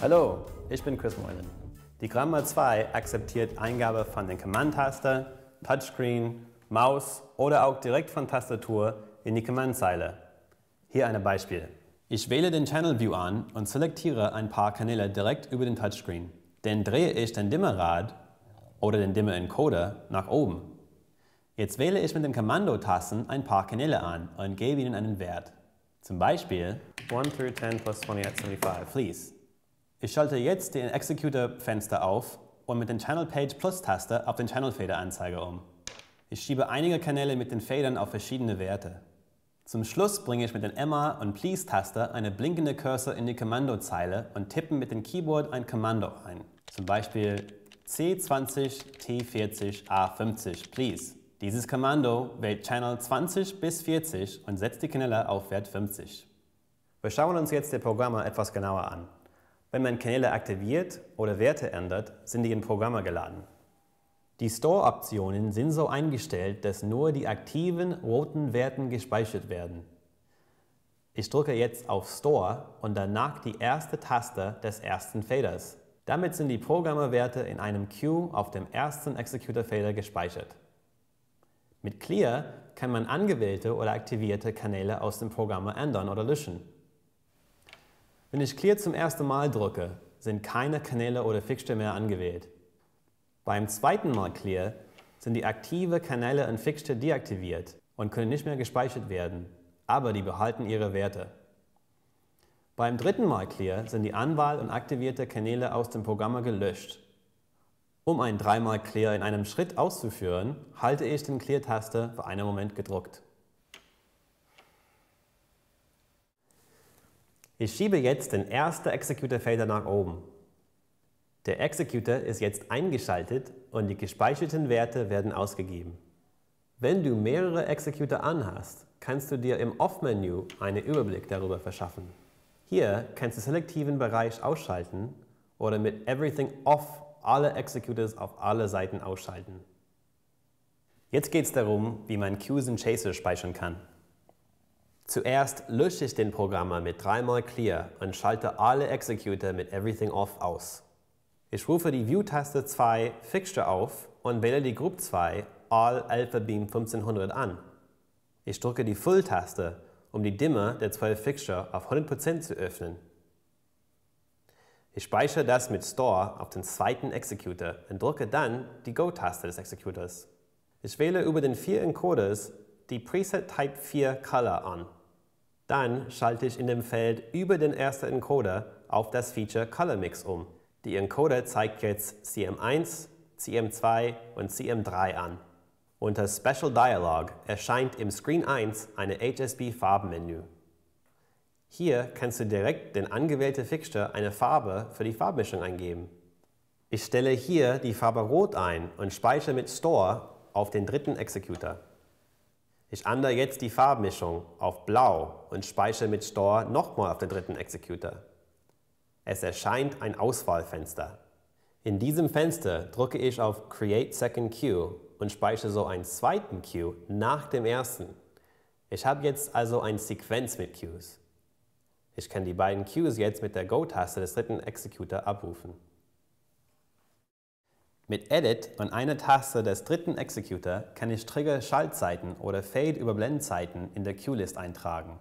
Hallo, ich bin Chris Moylan. Die Grammar 2 akzeptiert Eingabe von den Command-Taste, Touchscreen, Maus oder auch direkt von Tastatur in die Command-Zeile. Hier ein Beispiel. Ich wähle den Channel View an und selektiere ein paar Kanäle direkt über den Touchscreen. Dann drehe ich den Dimmerrad oder den Dimmer-Encoder nach oben. Jetzt wähle ich mit den Kommandotasten ein paar Kanäle an und gebe ihnen einen Wert. Zum Beispiel 1 through 10 plus 20 at Please. Ich schalte jetzt den Executor-Fenster auf und mit dem Channel Page Plus-Taste auf den Channel Fader-Anzeiger um. Ich schiebe einige Kanäle mit den Federn auf verschiedene Werte. Zum Schluss bringe ich mit den Emma- und Please-Taste eine blinkende Cursor in die Kommandozeile und tippe mit dem Keyboard ein Kommando ein. Zum Beispiel C20, T40, A50, please. Dieses Kommando wählt Channel 20 bis 40 und setzt die Kanäle auf Wert 50. Wir schauen uns jetzt die Programme etwas genauer an. Wenn man Kanäle aktiviert oder Werte ändert, sind die in Programme geladen. Die Store-Optionen sind so eingestellt, dass nur die aktiven roten Werten gespeichert werden. Ich drücke jetzt auf Store und danach die erste Taste des ersten Faders. Damit sind die Programmerwerte in einem Queue auf dem ersten Executor-Fader gespeichert. Mit Clear kann man angewählte oder aktivierte Kanäle aus dem Programm ändern oder löschen. Wenn ich Clear zum ersten Mal drücke, sind keine Kanäle oder Fixture mehr angewählt. Beim zweiten Mal Clear sind die aktiven Kanäle und Fixture deaktiviert und können nicht mehr gespeichert werden, aber die behalten ihre Werte. Beim dritten Mal Clear sind die Anwahl und aktivierte Kanäle aus dem Programm gelöscht um ein dreimal Clear in einem Schritt auszuführen, halte ich den Clear-Taste für einen Moment gedruckt. Ich schiebe jetzt den ersten Executor-Fader nach oben. Der Executor ist jetzt eingeschaltet und die gespeicherten Werte werden ausgegeben. Wenn du mehrere Executor anhast, kannst du dir im Off-Menü einen Überblick darüber verschaffen. Hier kannst du selektiven Bereich ausschalten oder mit Everything Off alle Executors auf alle Seiten ausschalten. Jetzt geht es darum, wie man Queues in Chaser speichern kann. Zuerst lösche ich den Programmer mit dreimal Clear und schalte alle Executor mit Everything Off aus. Ich rufe die View-Taste 2 Fixture auf und wähle die Group 2 All Alpha Beam 1500 an. Ich drücke die Full-Taste, um die Dimmer der 12 Fixture auf 100% zu öffnen. Ich speichere das mit Store auf den zweiten Executor und drücke dann die Go-Taste des Executors. Ich wähle über den vier Encoders die Preset Type 4 Color an. Dann schalte ich in dem Feld über den ersten Encoder auf das Feature Color Mix um. Die Encoder zeigt jetzt CM1, CM2 und CM3 an. Unter Special Dialog erscheint im Screen 1 eine HSB-Farbenmenü. Hier kannst du direkt den angewählten Fixture eine Farbe für die Farbmischung eingeben. Ich stelle hier die Farbe Rot ein und speichere mit Store auf den dritten Executor. Ich ändere jetzt die Farbmischung auf Blau und speichere mit Store nochmal auf den dritten Executor. Es erscheint ein Auswahlfenster. In diesem Fenster drücke ich auf Create Second Queue und speichere so einen zweiten Queue nach dem ersten. Ich habe jetzt also eine Sequenz mit Queues. Ich kann die beiden Queues jetzt mit der Go-Taste des dritten Executor abrufen. Mit Edit und einer Taste des dritten Executor kann ich Trigger-Schaltzeiten oder Fade-Überblendzeiten in der Cue-List eintragen.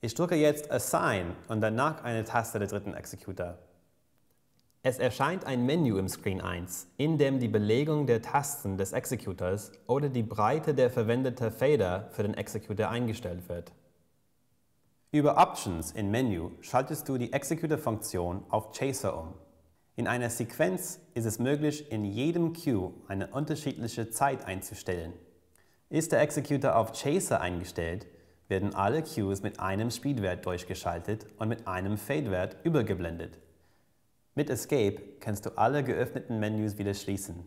Ich drücke jetzt Assign und danach eine Taste der dritten Executor. Es erscheint ein Menü im Screen 1, in dem die Belegung der Tasten des Executors oder die Breite der verwendeten Fader für den Executor eingestellt wird. Über Options im Menü schaltest du die Executor-Funktion auf Chaser um. In einer Sequenz ist es möglich, in jedem Queue eine unterschiedliche Zeit einzustellen. Ist der Executor auf Chaser eingestellt, werden alle Queues mit einem Speedwert durchgeschaltet und mit einem Fadewert übergeblendet. Mit Escape kannst du alle geöffneten Menüs wieder schließen.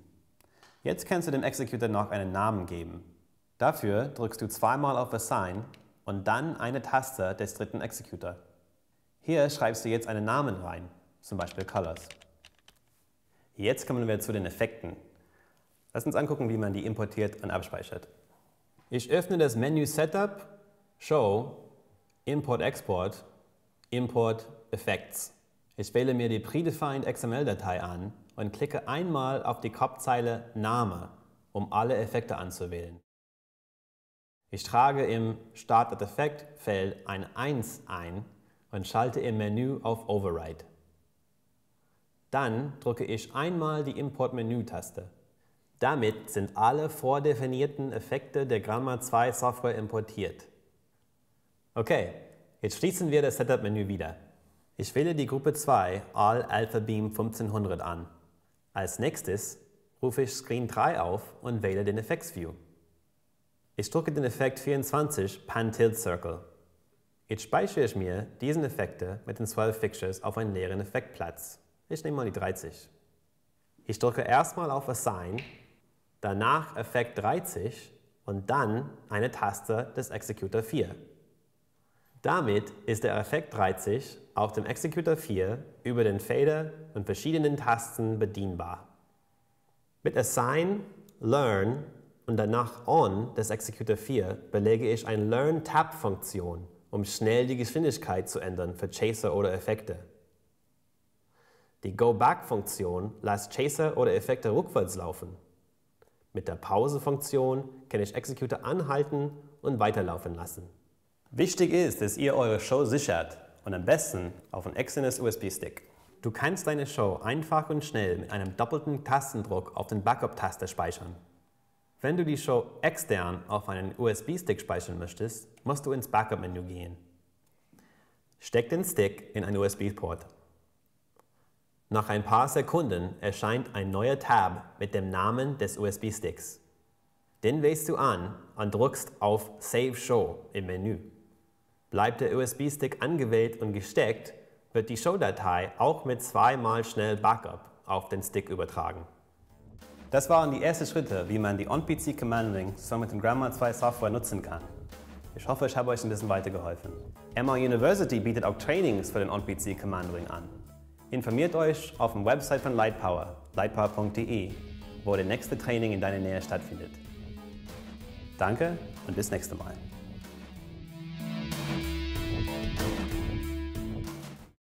Jetzt kannst du dem Executor noch einen Namen geben. Dafür drückst du zweimal auf Assign und dann eine Taste des dritten Executor. Hier schreibst du jetzt einen Namen rein, zum Beispiel Colors. Jetzt kommen wir zu den Effekten. Lass uns angucken, wie man die importiert und abspeichert. Ich öffne das Menü Setup, Show, Import, Export, Import, Effects. Ich wähle mir die Predefined XML-Datei an und klicke einmal auf die Kopfzeile Name, um alle Effekte anzuwählen. Ich trage im Start at Effect Feld ein 1 ein und schalte im Menü auf Override. Dann drücke ich einmal die Import-Menü-Taste. Damit sind alle vordefinierten Effekte der Grammar 2 Software importiert. Okay, jetzt schließen wir das Setup-Menü wieder. Ich wähle die Gruppe 2 All Alpha Beam 1500 an. Als nächstes rufe ich Screen 3 auf und wähle den Effects View. Ich drücke den Effekt 24 Pan-Tilt Circle. Jetzt speichere ich mir diesen Effekte mit den 12 Fixtures auf einen leeren Effektplatz. Ich nehme mal die 30. Ich drücke erstmal auf Assign, danach Effekt 30 und dann eine Taste des Executor 4. Damit ist der Effekt 30 auf dem Executor 4 über den Fader und verschiedenen Tasten bedienbar. Mit Assign, Learn und danach on des Executor 4 belege ich eine Learn-Tab-Funktion, um schnell die Geschwindigkeit zu ändern für Chaser oder Effekte. Die Go-Back-Funktion lässt Chaser oder Effekte rückwärts laufen. Mit der Pause-Funktion kann ich Executor anhalten und weiterlaufen lassen. Wichtig ist, dass ihr eure Show sichert und am besten auf einem externes USB-Stick. Du kannst deine Show einfach und schnell mit einem doppelten Tastendruck auf den Backup-Taste speichern. Wenn du die Show extern auf einen USB-Stick speichern möchtest, musst du ins Backup-Menü gehen. Steck den Stick in einen USB-Port. Nach ein paar Sekunden erscheint ein neuer Tab mit dem Namen des USB-Sticks. Den wählst du an und drückst auf Save Show im Menü. Bleibt der USB-Stick angewählt und gesteckt, wird die Show-Datei auch mit zweimal schnell Backup auf den Stick übertragen. Das waren die ersten Schritte, wie man die OnPC Commanding zusammen mit dem Grammar 2 Software nutzen kann. Ich hoffe, ich habe euch ein bisschen weitergeholfen. MR University bietet auch Trainings für den OnPC Commanding an. Informiert euch auf dem Website von Lightpower, lightpower.de, wo der nächste Training in deiner Nähe stattfindet. Danke und bis nächste Mal.